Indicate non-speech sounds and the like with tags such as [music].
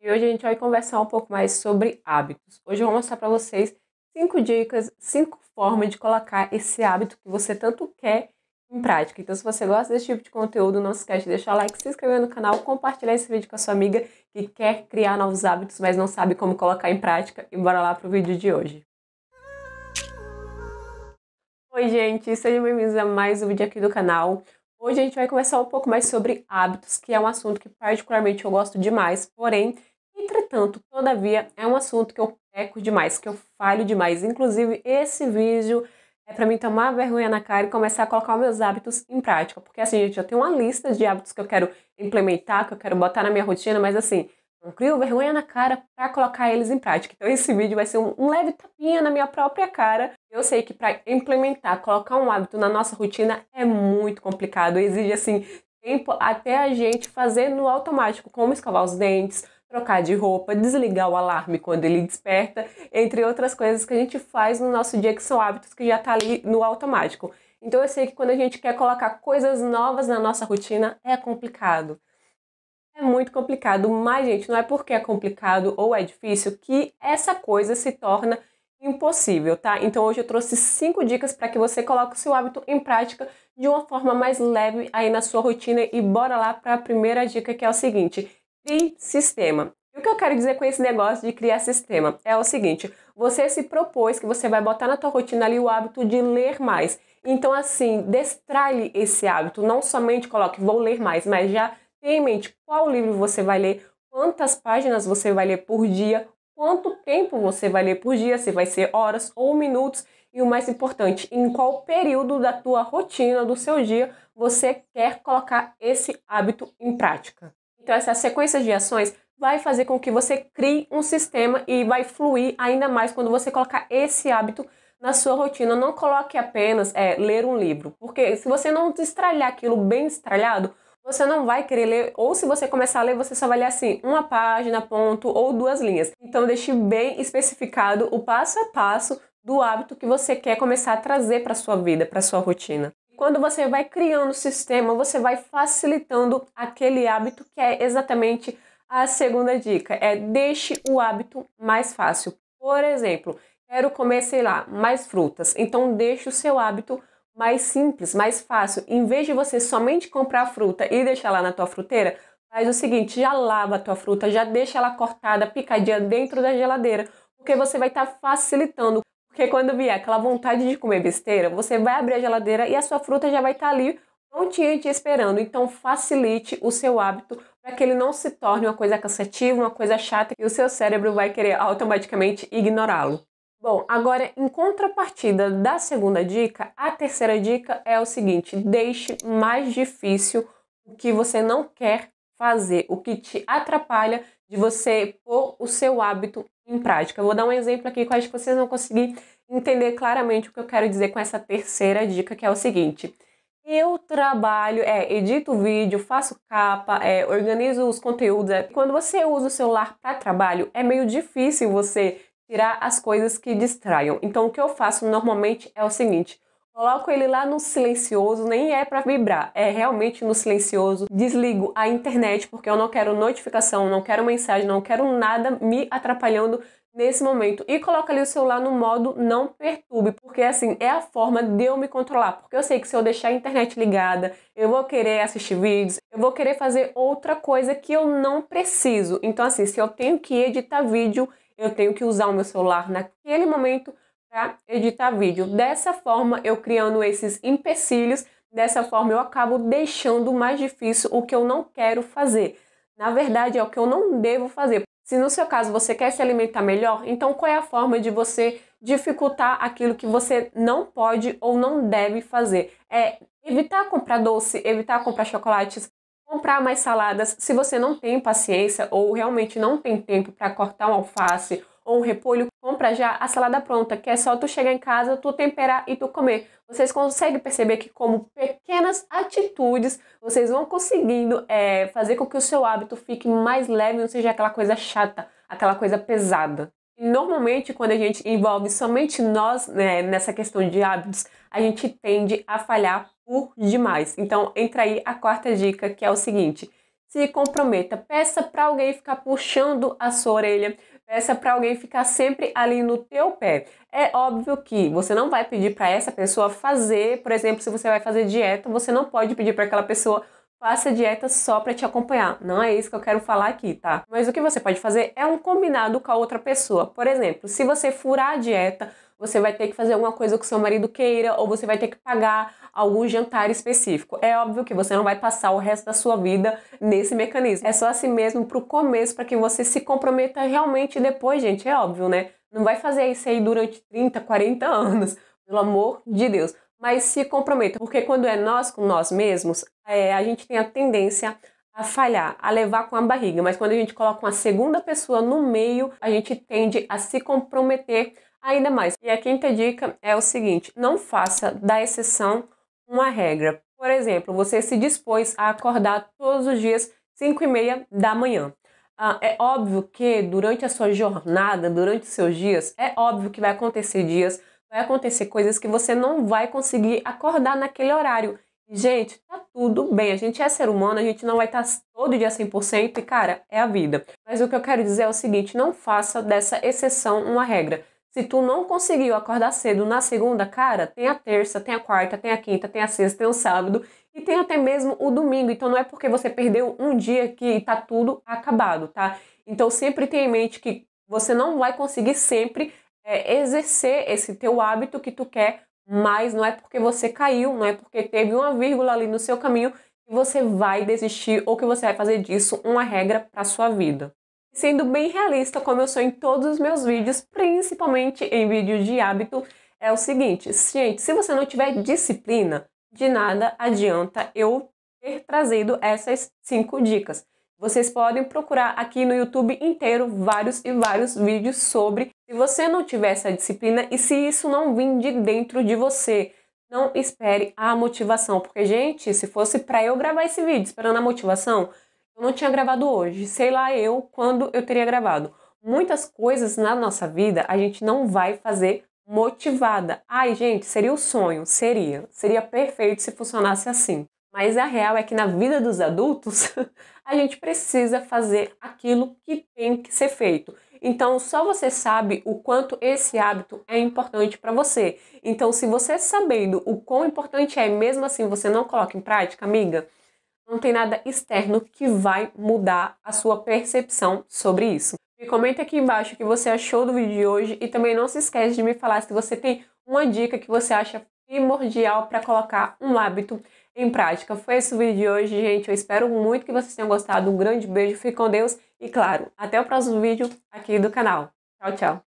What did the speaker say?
E hoje a gente vai conversar um pouco mais sobre hábitos. Hoje eu vou mostrar para vocês cinco dicas, cinco formas de colocar esse hábito que você tanto quer em prática. Então, se você gosta desse tipo de conteúdo, não se esquece de deixar like, se inscrever no canal, compartilhar esse vídeo com a sua amiga que quer criar novos hábitos, mas não sabe como colocar em prática. E bora lá pro vídeo de hoje. Oi, gente, sejam bem-vindos a mais um vídeo aqui do canal. Hoje a gente vai conversar um pouco mais sobre hábitos, que é um assunto que particularmente eu gosto demais, porém, entretanto, todavia, é um assunto que eu peco demais, que eu falho demais. Inclusive, esse vídeo é para mim tomar vergonha na cara e começar a colocar os meus hábitos em prática, porque assim, gente, eu tenho uma lista de hábitos que eu quero implementar, que eu quero botar na minha rotina, mas assim, não crio vergonha na cara para colocar eles em prática. Então esse vídeo vai ser um, leve tapinha na minha própria cara. Eu sei que para implementar, colocar um hábito na nossa rotina é muito complicado, exige assim tempo até a gente fazer no automático, como escovar os dentes, trocar de roupa, desligar o alarme quando ele desperta, entre outras coisas que a gente faz no nosso dia que são hábitos que já tá ali no automático. Então eu sei que quando a gente quer colocar coisas novas na nossa rotina é complicado. É muito complicado, mas, gente, não é porque é complicado ou é difícil que essa coisa se torna impossível, tá? Então hoje eu trouxe cinco dicas para que você coloque o seu hábito em prática de uma forma mais leve aí na sua rotina e bora lá para a primeira dica que é o seguinte: crie sistema. E o que eu quero dizer com esse negócio de criar sistema é o seguinte: você se propôs que você vai botar na sua rotina ali o hábito de ler mais. Então assim, destralhe esse hábito, não somente coloque vou ler mais, mas já tenha em mente qual livro você vai ler, quantas páginas você vai ler por dia, quanto tempo você vai ler por dia, se vai ser horas ou minutos, e o mais importante, em qual período da tua rotina, do seu dia, você quer colocar esse hábito em prática. Então essa sequência de ações vai fazer com que você crie um sistema e vai fluir ainda mais quando você colocar esse hábito na sua rotina. Não coloque apenas é, ler um livro, porque se você não estralhar aquilo bem estralhado, você não vai querer ler, ou se você começar a ler, você só vai ler assim, uma página, ponto, ou duas linhas. Então deixe bem especificado o passo a passo do hábito que você quer começar a trazer para sua vida, para sua rotina. Quando você vai criando o sistema, você vai facilitando aquele hábito que é exatamente a segunda dica, é deixe o hábito mais fácil. Por exemplo, quero comer, sei lá, mais frutas. Então deixe o seu hábito mais simples, mais fácil. Em vez de você somente comprar a fruta e deixar lá na tua fruteira, faz o seguinte, já lava a tua fruta, já deixa ela cortada, picadinha dentro da geladeira, porque você vai estar tá facilitando. Porque quando vier aquela vontade de comer besteira, você vai abrir a geladeira e a sua fruta já vai estar tá ali prontinha te esperando. Então facilite o seu hábito para que ele não se torne uma coisa cansativa, uma coisa chata e o seu cérebro vai querer automaticamente ignorá-lo. Bom, agora em contrapartida da segunda dica, a terceira dica é o seguinte: deixe mais difícil o que você não quer fazer, o que te atrapalha de você pôr o seu hábito em prática. Eu vou dar um exemplo aqui que eu acho que vocês vão conseguir entender claramente o que eu quero dizer com essa terceira dica, que é o seguinte. Eu trabalho, é, edito vídeo, faço capa, é, organizo os conteúdos. É. Quando você usa o celular para trabalho, é meio difícil você tirar as coisas que distraiam. Então o que eu faço normalmente é o seguinte, coloco ele lá no silencioso, nem é para vibrar, é realmente no silencioso. Desligo a internet porque eu não quero notificação, não quero mensagem, não quero nada me atrapalhando nesse momento e coloca ali o celular no modo não perturbe, porque assim é a forma de eu me controlar, porque eu sei que se eu deixar a internet ligada, eu vou querer assistir vídeos, eu vou querer fazer outra coisa que eu não preciso. Então assim, se eu tenho que editar vídeo, eu tenho que usar o meu celular naquele momento para editar vídeo. Dessa forma, eu criando esses empecilhos, dessa forma eu acabo deixando mais difícil o que eu não quero fazer. Na verdade, é o que eu não devo fazer. Se no seu caso você quer se alimentar melhor, então qual é a forma de você dificultar aquilo que você não pode ou não deve fazer? É evitar comprar doce, evitar comprar chocolates, comprar mais saladas. Se você não tem paciência ou realmente não tem tempo para cortar um alface ou um repolho, compra já a salada pronta, que é só tu chegar em casa, tu temperar e tu comer. Vocês conseguem perceber que como pequenas atitudes, vocês vão conseguindo é, fazer com que o seu hábito fique mais leve, não seja aquela coisa chata, aquela coisa pesada. E normalmente, quando a gente envolve somente nós né, nessa questão de hábitos, a gente tende a falhar por demais. Então, entra aí a quarta dica, que é o seguinte: se comprometa, peça para alguém ficar puxando a sua orelha, peça para alguém ficar sempre ali no teu pé. É óbvio que você não vai pedir para essa pessoa fazer, por exemplo, se você vai fazer dieta, você não pode pedir para aquela pessoa faça dieta só para te acompanhar. Não é isso que eu quero falar aqui, tá? Mas o que você pode fazer é um combinado com a outra pessoa. Por exemplo, se você furar a dieta, você vai ter que fazer alguma coisa que o seu marido queira ou você vai ter que pagar algum jantar específico. É óbvio que você não vai passar o resto da sua vida nesse mecanismo. É só assim mesmo pro começo para que você se comprometa realmente depois, gente, é óbvio, né? Não vai fazer isso aí durante 30, 40 anos, [laughs] pelo amor de Deus. Mas se comprometa, porque quando é nós com nós mesmos, é, a gente tem a tendência a falhar, a levar com a barriga. Mas quando a gente coloca uma segunda pessoa no meio, a gente tende a se comprometer ainda mais. E a quinta dica é o seguinte: não faça da exceção uma regra. Por exemplo, você se dispôs a acordar todos os dias 5 e meia da manhã. Ah, é óbvio que durante a sua jornada, durante os seus dias, é óbvio que vai acontecer dias, vai acontecer coisas que você não vai conseguir acordar naquele horário. Gente, tá tudo bem, a gente é ser humano, a gente não vai estar tá todo dia 100% e, cara, é a vida. Mas o que eu quero dizer é o seguinte: não faça dessa exceção uma regra. Se tu não conseguiu acordar cedo na segunda, cara, tem a terça, tem a quarta, tem a quinta, tem a sexta, tem o sábado e tem até mesmo o domingo. Então não é porque você perdeu um dia que tá tudo acabado, tá? Então sempre tenha em mente que você não vai conseguir sempre é, exercer esse teu hábito que tu quer, mas não é porque você caiu, não é porque teve uma vírgula ali no seu caminho que você vai desistir ou que você vai fazer disso uma regra para sua vida. Sendo bem realista, como eu sou em todos os meus vídeos, principalmente em vídeos de hábito, é o seguinte, gente, se você não tiver disciplina, de nada adianta eu ter trazido essas cinco dicas. Vocês podem procurar aqui no YouTube inteiro vários e vários vídeos sobre se você não tiver essa disciplina e se isso não vir de dentro de você. Não espere a motivação, porque, gente, se fosse para eu gravar esse vídeo esperando a motivação, eu não tinha gravado hoje, sei lá eu quando eu teria gravado. Muitas coisas na nossa vida a gente não vai fazer motivada. Ai, gente, seria o sonho, seria. Seria perfeito se funcionasse assim. Mas a real é que na vida dos adultos, [laughs] a gente precisa fazer aquilo que tem que ser feito. Então, só você sabe o quanto esse hábito é importante para você. Então, se você sabendo o quão importante é, mesmo assim você não coloca em prática, amiga, não tem nada externo que vai mudar a sua percepção sobre isso. Me comenta aqui embaixo o que você achou do vídeo de hoje e também não se esquece de me falar se você tem uma dica que você acha primordial para colocar um hábito em prática. Foi esse o vídeo de hoje, gente. Eu espero muito que vocês tenham gostado. Um grande beijo, fique com Deus e, claro, até o próximo vídeo aqui do canal. Tchau, tchau.